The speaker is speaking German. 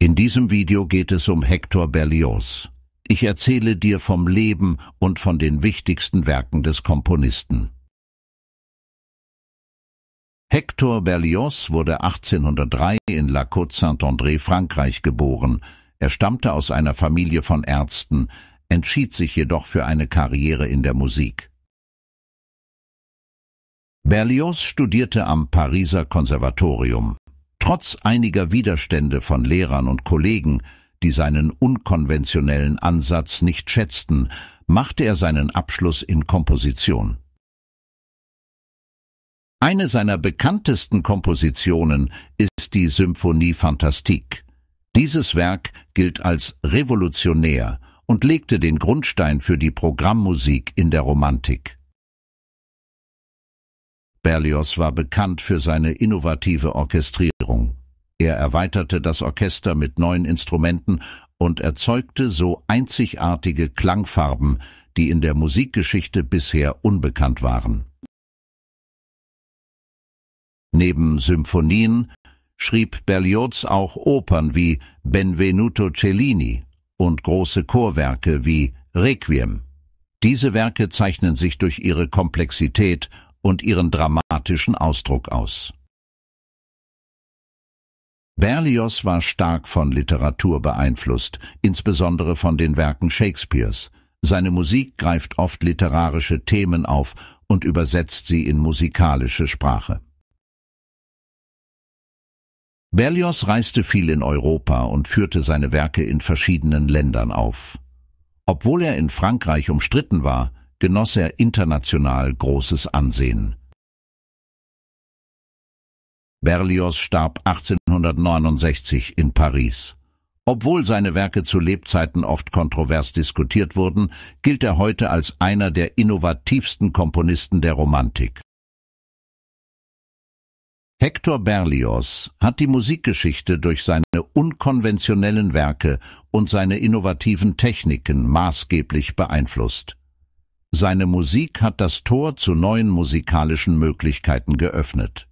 In diesem Video geht es um Hector Berlioz. Ich erzähle dir vom Leben und von den wichtigsten Werken des Komponisten. Hector Berlioz wurde 1803 in La Côte Saint-André, Frankreich geboren. Er stammte aus einer Familie von Ärzten, entschied sich jedoch für eine Karriere in der Musik. Berlioz studierte am Pariser Konservatorium. Trotz einiger Widerstände von Lehrern und Kollegen, die seinen unkonventionellen Ansatz nicht schätzten, machte er seinen Abschluss in Komposition. Eine seiner bekanntesten Kompositionen ist die Symphonie Fantastique. Dieses Werk gilt als revolutionär und legte den Grundstein für die Programmmusik in der Romantik. Sperlios war bekannt für seine innovative Orchestrierung. Er erweiterte das Orchester mit neuen Instrumenten und erzeugte so einzigartige Klangfarben, die in der Musikgeschichte bisher unbekannt waren. Neben Symphonien schrieb Berlioz auch Opern wie Benvenuto Cellini und große Chorwerke wie Requiem. Diese Werke zeichnen sich durch ihre Komplexität und ihren dramatischen Ausdruck aus. Berlioz war stark von Literatur beeinflusst, insbesondere von den Werken Shakespeares. Seine Musik greift oft literarische Themen auf und übersetzt sie in musikalische Sprache. Berlioz reiste viel in Europa und führte seine Werke in verschiedenen Ländern auf. Obwohl er in Frankreich umstritten war, genoss er international großes Ansehen. Berlioz starb 1869 in Paris. Obwohl seine Werke zu Lebzeiten oft kontrovers diskutiert wurden, gilt er heute als einer der innovativsten Komponisten der Romantik. Hector Berlioz hat die Musikgeschichte durch seine unkonventionellen Werke und seine innovativen Techniken maßgeblich beeinflusst. Seine Musik hat das Tor zu neuen musikalischen Möglichkeiten geöffnet.